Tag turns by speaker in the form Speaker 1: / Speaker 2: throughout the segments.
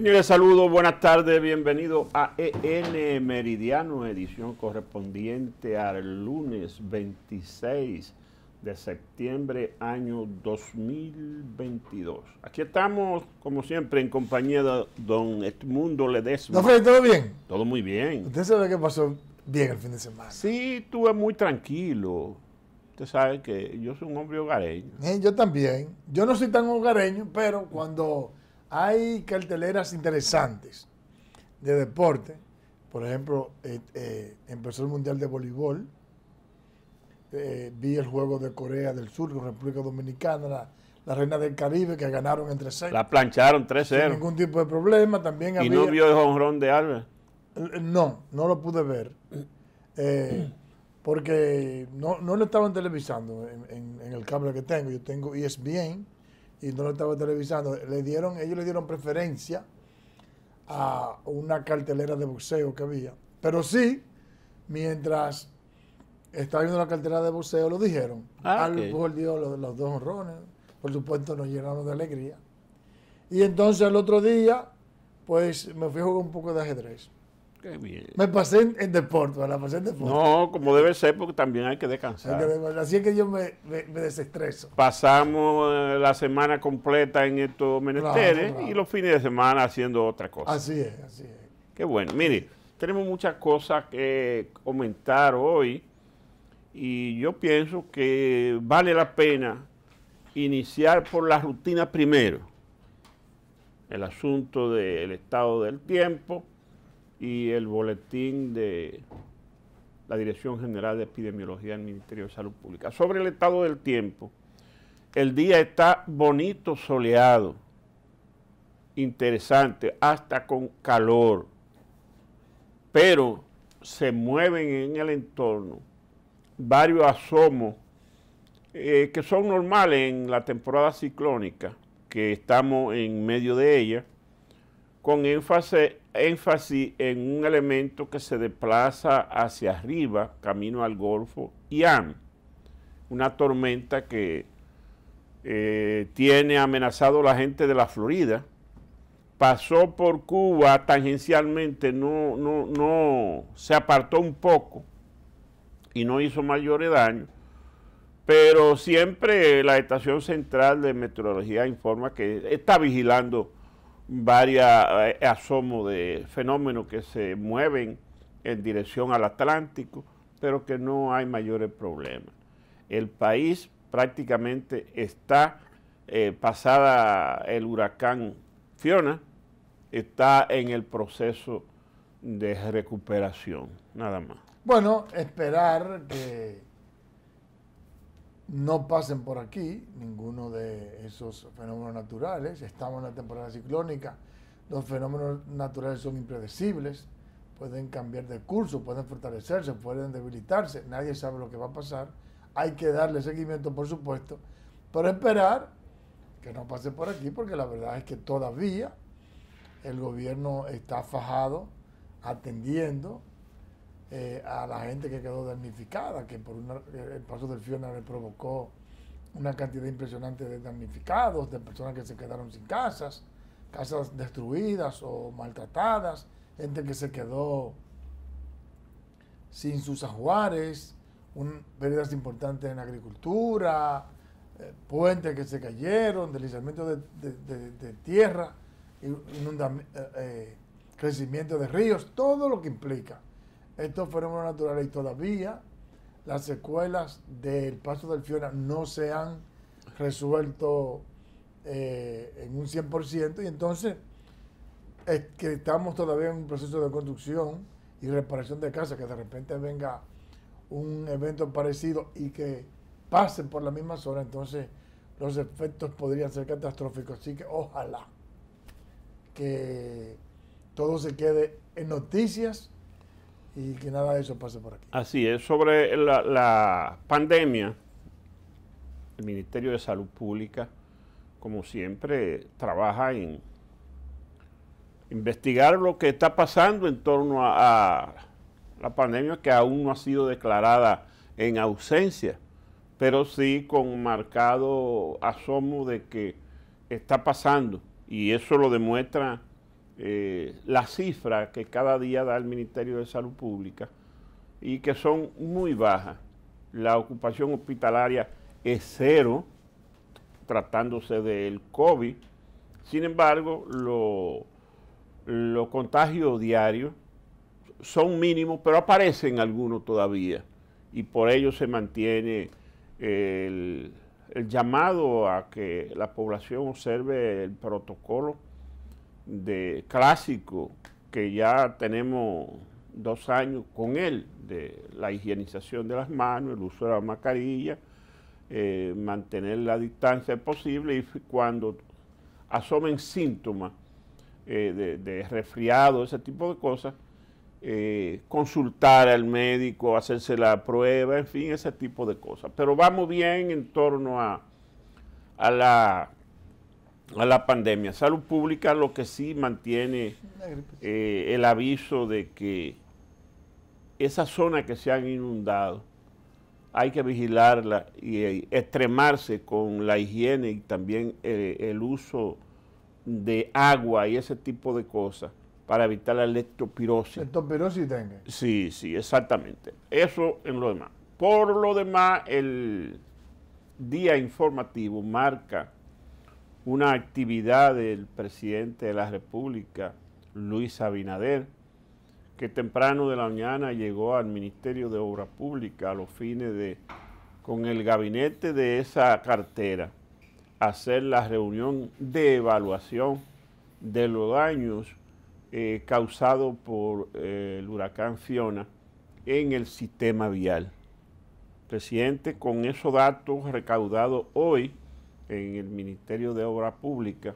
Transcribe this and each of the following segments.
Speaker 1: Señores, saludos, buenas tardes, bienvenidos a EN Meridiano, edición correspondiente al lunes 26 de septiembre año 2022. Aquí estamos, como siempre, en compañía de don Edmundo Ledesma. ¿todo bien? Todo muy bien. ¿Usted
Speaker 2: sabe qué pasó bien el fin de semana?
Speaker 1: Sí, estuve muy tranquilo. Usted sabe que yo soy un hombre hogareño.
Speaker 2: Eh, yo también. Yo no soy tan hogareño, pero cuando hay carteleras interesantes de deporte. Por ejemplo, eh, eh, empezó el Mundial de Voleibol. Eh, vi el juego de Corea del Sur con República Dominicana, la, Reina del Caribe, que ganaron entre 6. La
Speaker 1: plancharon 3-0. Sin ningún
Speaker 2: tipo de problema. También ¿Y no
Speaker 1: vio el honrón de Alves?
Speaker 2: No, no lo pude ver. porque no, no lo estaban televisando en, el cable que tengo. Yo tengo ESPN y no lo estaba televisando, le dieron, ellos le dieron preferencia a una cartelera de boxeo que había. Pero sí, mientras estaba viendo la cartelera de boxeo, lo dijeron. Ah, al los, dos honrones. Por supuesto, nos llenaron de alegría. Y entonces, el otro día, pues me fui a un poco de ajedrez. Me pasé en, deporte, me la pasé en deporte.
Speaker 1: No, como debe ser, porque también hay que descansar.
Speaker 2: Así es que yo me, desestreso.
Speaker 1: Pasamos eh, la semana completa en estos menesteres y los fines de semana haciendo otra cosa. Así es, así es. Qué bueno. Mire, tenemos muchas cosas que comentar hoy y yo pienso que vale la pena iniciar por la rutina primero. El asunto del estado del tiempo y el boletín de la Dirección General de Epidemiología del Ministerio de Salud Pública. Sobre el estado del tiempo, el día está bonito, soleado, interesante, hasta con calor, pero se mueven en el entorno varios asomos eh, que son normales en la temporada ciclónica, que estamos en medio de ella, con énfasis énfasis en un elemento que se desplaza hacia arriba, camino al Golfo, IAM, una tormenta que eh, tiene amenazado a la gente de la Florida, pasó por Cuba tangencialmente, no, no, no se apartó un poco y no hizo mayores daños, pero siempre la Estación Central de Meteorología informa que está vigilando varios eh, asomos de fenómenos que se mueven en dirección al Atlántico, pero que no hay mayores problemas. El país prácticamente está eh, pasada el huracán Fiona, está en el proceso de recuperación, nada más.
Speaker 2: Bueno, esperar que no pasen por aquí ninguno de esos fenómenos naturales. Estamos en la temporada ciclónica. Los fenómenos naturales son impredecibles, pueden cambiar de curso, pueden fortalecerse, pueden debilitarse. Nadie sabe lo que va a pasar. Hay que darle seguimiento, por supuesto, pero esperar que no pase por aquí, porque la verdad es que todavía el gobierno está fajado atendiendo eh, a la gente que quedó damnificada, que por el paso del Fiona le provocó una cantidad impresionante de damnificados, de personas que se quedaron sin casas, casas destruidas o maltratadas, gente que se quedó sin sus ajuares, pérdidas importantes en agricultura, eh, puentes que se cayeron, deslizamiento de, tierra, eh, crecimiento de ríos, todo lo que implica estos fenómenos naturales y todavía las secuelas del paso del Fiona no se han resuelto eh, en un 100% y entonces es que estamos todavía en un proceso de construcción y reparación de casas, que de repente venga un evento parecido y que pase por la misma zona, entonces los efectos podrían ser catastróficos. Así que ojalá que todo se quede en noticias y que nada de eso pase por
Speaker 1: aquí. Así es, sobre la, pandemia, el Ministerio de Salud Pública, como siempre, trabaja en investigar lo que está pasando en torno a la pandemia que aún no ha sido declarada en ausencia, pero sí con marcado asomo de que está pasando y eso lo demuestra eh, las cifras que cada día da el Ministerio de Salud Pública y que son muy bajas. La ocupación hospitalaria es cero, tratándose del COVID. Sin embargo, los contagios diarios son mínimos, pero aparecen algunos todavía. Y por ello se mantiene el llamado a que la población observe el protocolo de clásico que ya tenemos dos años con él, de la higienización de las manos, el uso de la mascarilla, eh, mantener la distancia posible y cuando asomen síntomas eh, de, resfriado, ese tipo de cosas, eh, consultar al médico, hacerse la prueba, en fin, ese tipo de cosas. Pero vamos bien en torno a la a la pandemia. Salud Pública lo que sí mantiene eh, el aviso de que esas zona que se han inundado hay que vigilarla y, eh, extremarse con la higiene y también eh, el uso de agua y ese tipo de cosas para evitar la electropirosis. Leptospirosis dengue. Sí, sí, exactamente. Eso en lo demás. Por lo demás, el día informativo marca una actividad del presidente de la República, Luis Abinader, que temprano de la mañana llegó al Ministerio de Obras Públicas a los fines de, con el gabinete de esa cartera, hacer la reunión de evaluación de los daños eh, causados por eh, el huracán Fiona en el sistema vial. Presidente, con esos datos recaudados hoy, en el Ministerio de Obras Públicas,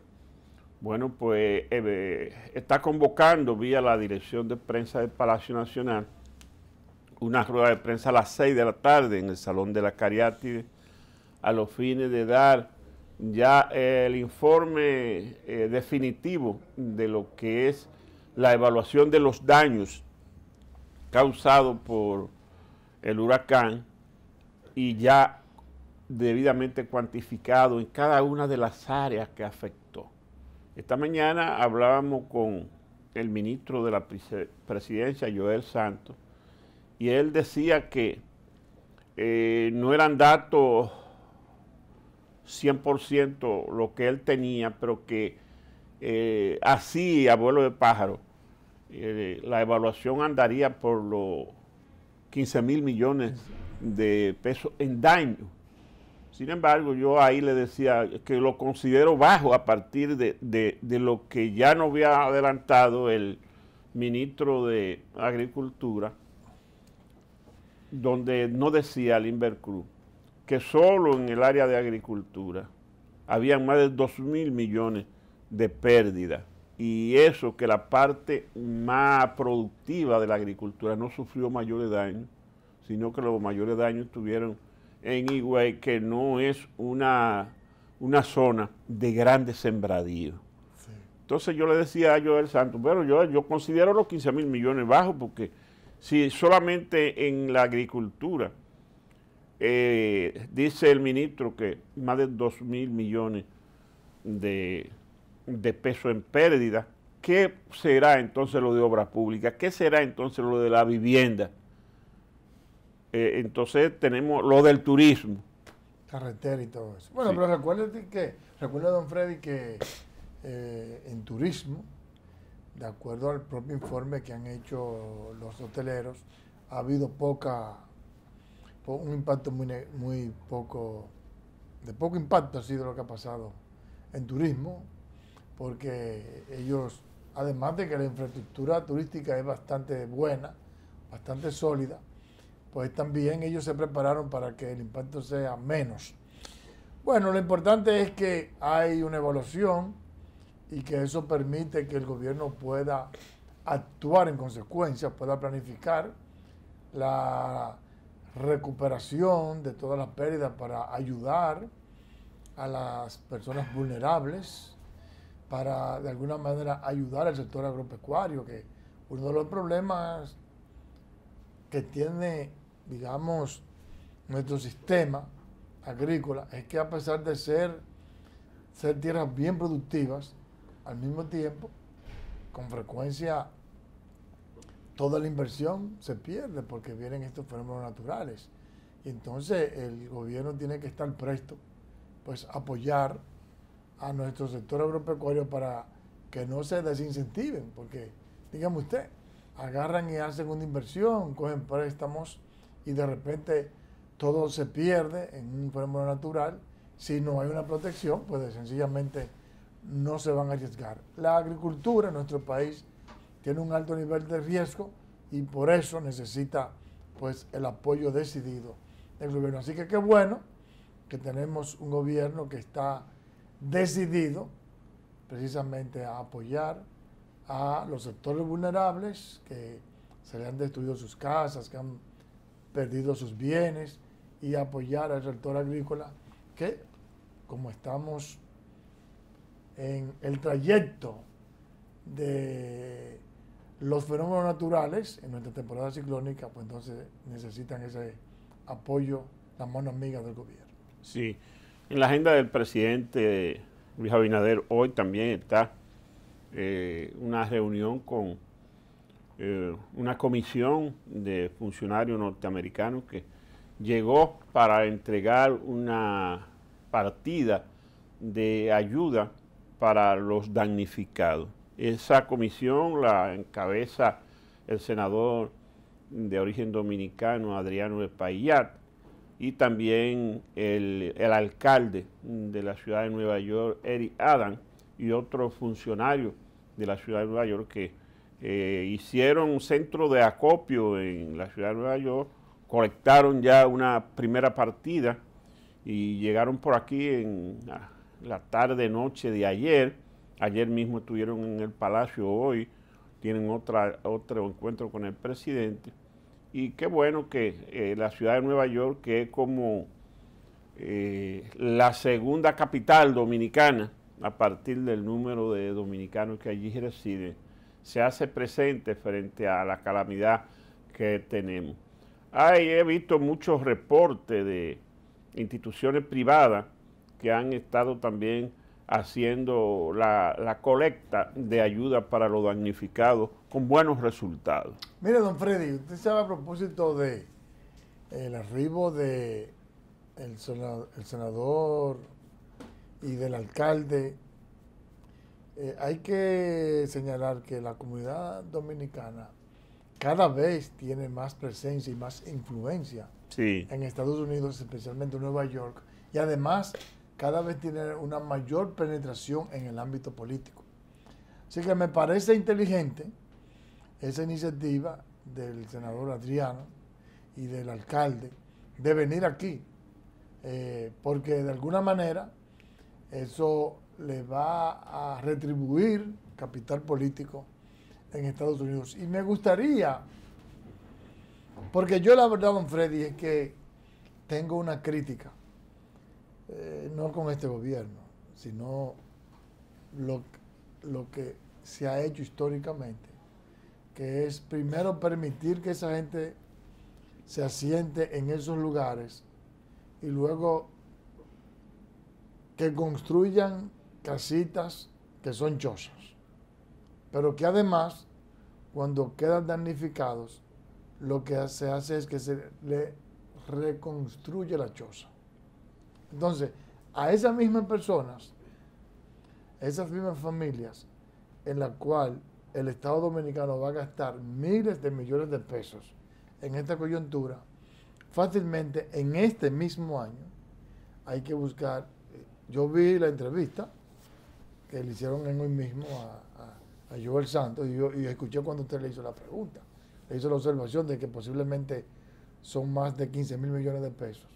Speaker 1: bueno, pues eh, eh, está convocando vía la Dirección de Prensa del Palacio Nacional una rueda de prensa a las 6 de la tarde en el Salón de la Cariátide a los fines de dar ya eh, el informe definitivo de lo que es la evaluación de los daños causados por el huracán y ya debidamente cuantificado en cada una de las áreas que afectó. Esta mañana hablábamos con el ministro de la presidencia, Joel Santos, y él decía que eh, no eran datos 100% lo que él tenía, pero que eh, así, abuelo de pájaro, eh, la evaluación andaría por los 15 mil millones de pesos en daño sin embargo, yo ahí le decía que lo considero bajo a partir de, lo que ya no había adelantado el ministro de Agricultura, donde no decía al Cruz, que solo en el área de agricultura había más de 2 mil millones de pérdidas. Y eso que la parte más productiva de la agricultura no sufrió mayores daños, sino que los mayores daños tuvieron en Higüey que no es una, una zona de grandes sembradíos. Entonces yo le decía a Joel Santos, bueno, yo, yo considero los 15 mil millones bajos porque si solamente en la agricultura, eh, dice el ministro que más de 2 mil millones de, de pesos en pérdida, ¿qué será entonces lo de obras públicas? ¿Qué será entonces lo de la vivienda? Eh, entonces tenemos lo del turismo.
Speaker 2: Carretera y todo eso. Bueno, pero recuérdate que, recuerda don Freddy que eh, en turismo, de acuerdo al propio informe que han hecho los hoteleros, ha habido poca, un impacto muy, muy poco, de poco impacto ha sido lo que ha pasado en turismo, porque ellos, además de que la infraestructura turística es bastante buena, bastante sólida, pues también ellos se prepararon para que el impacto sea menos. Bueno, lo importante es que hay una evaluación y que eso permite que el gobierno pueda actuar en consecuencia, pueda planificar la recuperación de todas las pérdidas para ayudar a las personas vulnerables, para de alguna manera ayudar al sector agropecuario, que uno de los problemas que tiene digamos, nuestro sistema agrícola es que a pesar de ser, ser tierras bien productivas, al mismo tiempo, con frecuencia, toda la inversión se pierde porque vienen estos fenómenos naturales. Y entonces el gobierno tiene que estar presto, pues apoyar a nuestro sector agropecuario para que no se desincentiven, porque, dígame usted, agarran y hacen una inversión, cogen préstamos y de repente todo se pierde en un fenómeno natural, si no hay una protección, pues sencillamente no se van a arriesgar. La agricultura en nuestro país tiene un alto nivel de riesgo y por eso necesita pues el apoyo decidido del gobierno. Así que qué bueno que tenemos un gobierno que está decidido precisamente a apoyar a los sectores vulnerables que se le han destruido sus casas, que han perdido sus bienes y apoyar al sector agrícola que, como estamos en el trayecto de los fenómenos naturales en nuestra temporada ciclónica, pues entonces necesitan ese apoyo, la mano amiga del gobierno.
Speaker 1: Sí, en la agenda del presidente Luis Abinader hoy también está eh, una reunión con eh, una comisión de funcionarios norteamericanos que llegó para entregar una partida de ayuda para los damnificados. Esa comisión la encabeza el senador de origen dominicano Adriano de Payat y también el, el, alcalde de la ciudad de Nueva York, Eric Adam, y otros funcionarios de la ciudad de Nueva York que hicieron un centro de acopio en la ciudad de Nueva York, colectaron ya una primera partida y llegaron por aquí en ah, la tarde, noche de ayer. Ayer mismo estuvieron en el Palacio, hoy tienen otra, otro encuentro con el presidente. Y qué bueno que eh, la ciudad de Nueva York, que es como eh, la segunda capital dominicana, a partir del número de dominicanos que allí residen, se hace presente frente a la calamidad que tenemos. Ahí he visto muchos reportes de instituciones privadas que han estado también haciendo la, colecta de ayuda para los damnificados con buenos resultados.
Speaker 2: Mira, don Freddy, usted sabe a propósito del arribo del senador y del alcalde eh, hay que señalar que la comunidad dominicana cada vez tiene más presencia y más influencia en Estados Unidos, especialmente en Nueva York, y además cada vez tiene una mayor penetración en el ámbito político. Así que me parece inteligente esa iniciativa del senador Adriano y del alcalde de venir aquí, eh, porque de alguna manera eso le va a retribuir capital político en Estados Unidos. Y me gustaría, porque yo la verdad, don Freddy, es que tengo una crítica, eh, no con este gobierno, sino lo, lo que se ha hecho históricamente, que es primero permitir que esa gente se asiente en esos lugares y luego que construyan casitas que son chozas, pero que además, cuando quedan damnificados, lo que se hace es que se le reconstruye la choza. Entonces, a esas mismas personas, esas mismas familias, en la cual el Estado Dominicano va a gastar miles de millones de pesos en esta coyuntura, fácilmente en este mismo año hay que buscar, eh, yo vi la entrevista, que le hicieron en hoy mismo a, Joel Santos, y, yo, y escuché cuando usted le hizo la pregunta, le hizo la observación de que posiblemente son más de 15 mil millones de pesos.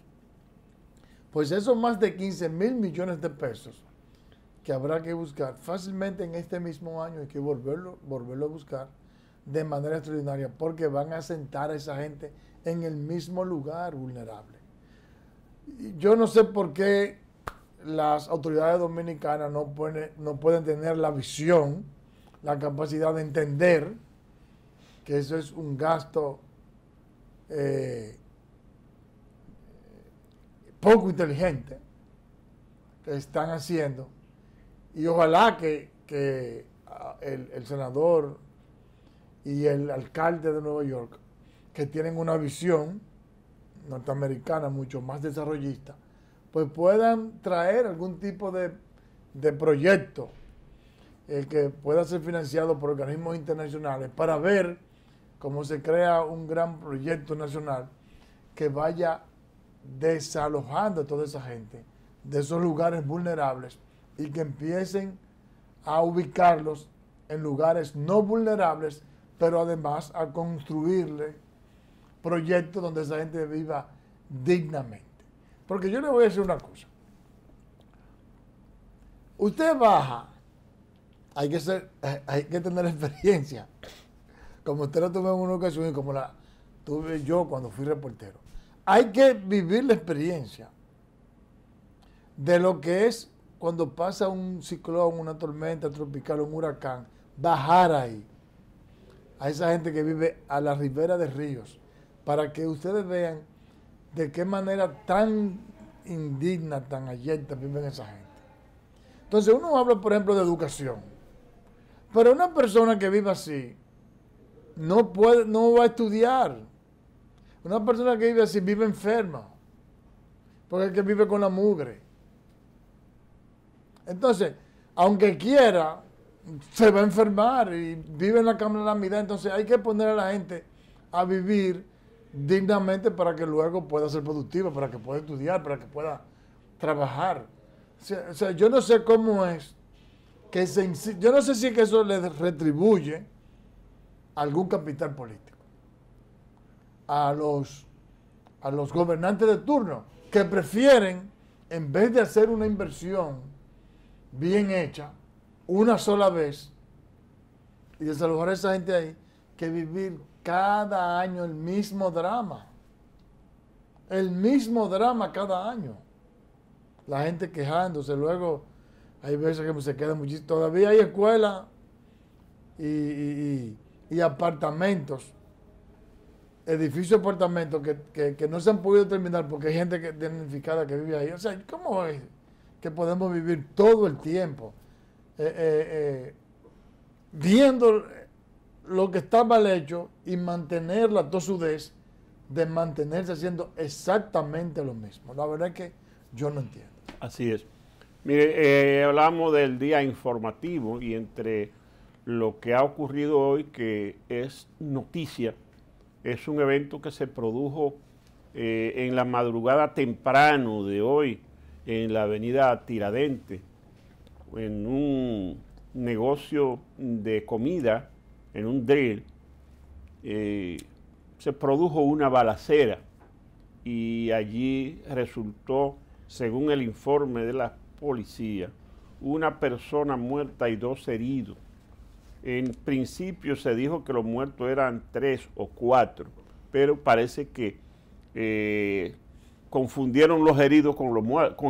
Speaker 2: Pues esos más de 15 mil millones de pesos que habrá que buscar fácilmente en este mismo año, hay que volverlo, volverlo a buscar de manera extraordinaria, porque van a sentar a esa gente en el mismo lugar vulnerable. Yo no sé por qué las autoridades dominicanas no, pueden, no pueden tener la visión, la capacidad de entender que eso es un gasto eh, poco inteligente que están haciendo. Y ojalá que, ah, el, senador y el alcalde de Nueva York, que tienen una visión norteamericana mucho más desarrollista, pues puedan traer algún tipo de, proyecto eh, que pueda ser financiado por organismos internacionales para ver cómo se crea un gran proyecto nacional que vaya desalojando a toda esa gente de esos lugares vulnerables y que empiecen a ubicarlos en lugares no vulnerables, pero además a construirle proyectos donde esa gente viva dignamente. Porque yo le voy a decir una cosa. Usted baja, hay que, ser, eh, hay tener experiencia. Como usted lo tuve en una ocasión y como la tuve yo cuando fui reportero. Hay que vivir la experiencia de lo que es cuando pasa un ciclón, una tormenta tropical, un huracán, bajar ahí a esa gente que vive a la ribera de ríos para que ustedes vean de qué manera tan indigna, tan ayerta viven esa gente. Entonces uno habla, por ejemplo, de educación. Pero una persona que vive así no, puede, no va a estudiar. Una persona que vive así vive enferma. Porque es que vive con la mugre. Entonces, aunque quiera, se va a enfermar y vive en la cámara de la mitad. Entonces hay que poner a la gente a vivir dignamente para que luego pueda ser productiva, para que pueda estudiar, para que pueda trabajar. O sea, yo no sé cómo es que se, yo no sé si que eso le retribuye algún capital político a los, a los gobernantes de turno que prefieren, en vez de hacer una inversión bien hecha, una sola vez, y desalojar a esa gente ahí, que vivir cada año el mismo drama. El mismo drama cada año. La gente quejándose. Luego hay veces que se queda muchísimo. Todavía hay escuelas y, apartamentos. Edificios, apartamentos que, no se han podido terminar porque hay gente que, identificada que vive ahí. O sea, ¿cómo es que podemos vivir todo el tiempo eh, eh, eh, viendo lo que está mal hecho y mantener la tosudez de mantenerse haciendo exactamente lo mismo. La verdad es que yo no entiendo.
Speaker 1: Así es. Mire, eh, hablamos del día informativo y entre lo que ha ocurrido hoy, que es noticia, es un evento que se produjo eh, en la madrugada temprano de hoy en la avenida Tiradente, en un negocio de comida en un drill, eh, se produjo una balacera y allí resultó, según el informe de la policía, una persona muerta y dos heridos. En principio se dijo que los muertos eran tres o cuatro, pero parece que eh, confundieron los heridos con,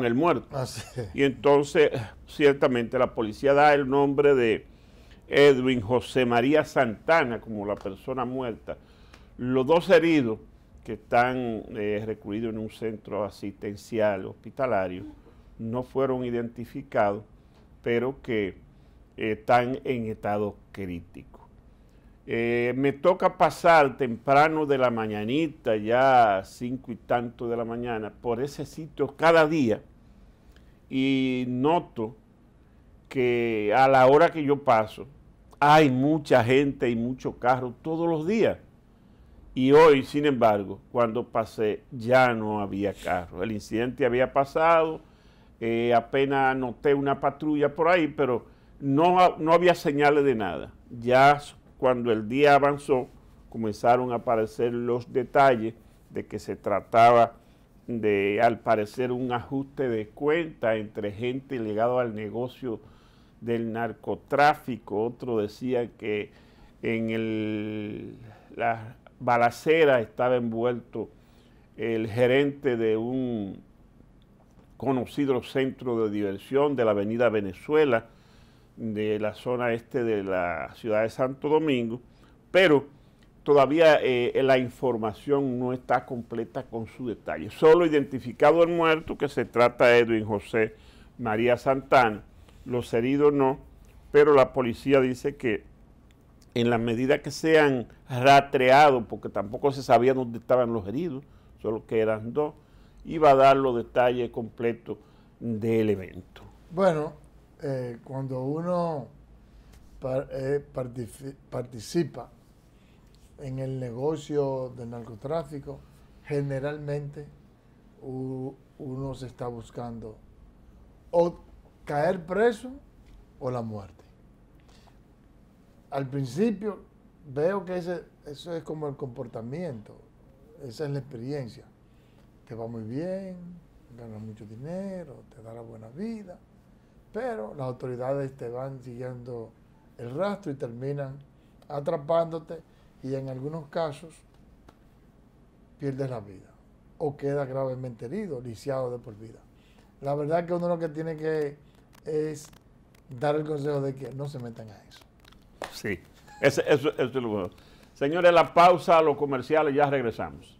Speaker 1: el muerto. Ah, y entonces, ciertamente, la policía da el nombre de Edwin José María Santana como la persona muerta. Los dos heridos que están eh, recluidos en un centro asistencial hospitalario no fueron identificados, pero que eh, están en estado crítico. Eh, me toca pasar temprano de la mañanita, ya cinco y tanto de la mañana, por ese sitio cada día y noto que a la hora que yo paso, hay mucha gente y mucho carro todos los días. Y hoy, sin embargo, cuando pasé ya no había carro. El incidente había pasado, eh, apenas noté una patrulla por ahí, pero no, no había señales de nada. Ya cuando el día avanzó, comenzaron a aparecer los detalles de que se trataba de, al parecer, un ajuste de cuenta entre gente ligada al negocio del narcotráfico, otro decía que en el, la balacera estaba envuelto el gerente de un conocido centro de diversión de la avenida Venezuela, de la zona este de la ciudad de Santo Domingo, pero todavía eh, la información no está completa con su detalle. Solo identificado el muerto, que se trata de Edwin José María Santana, los heridos no, pero la policía dice que en la medida que se han ratreado, porque tampoco se sabía dónde estaban los heridos, solo que eran dos, iba a dar los detalles completos del evento.
Speaker 2: Bueno, eh, cuando uno eh, participa en el negocio del narcotráfico, generalmente uno se está buscando caer preso o la muerte. Al principio veo que ese, eso es como el comportamiento, esa es la experiencia. Te va muy bien, ganas mucho dinero, te da la buena vida, pero las autoridades te van siguiendo el rastro y terminan atrapándote y en algunos casos pierdes la vida o quedas gravemente herido, lisiado de por vida. La verdad que uno lo que tiene que es dar el consejo de que no se metan a eso.
Speaker 1: Sí, eso, es lo bueno. Señores, la pausa a los comerciales, ya regresamos.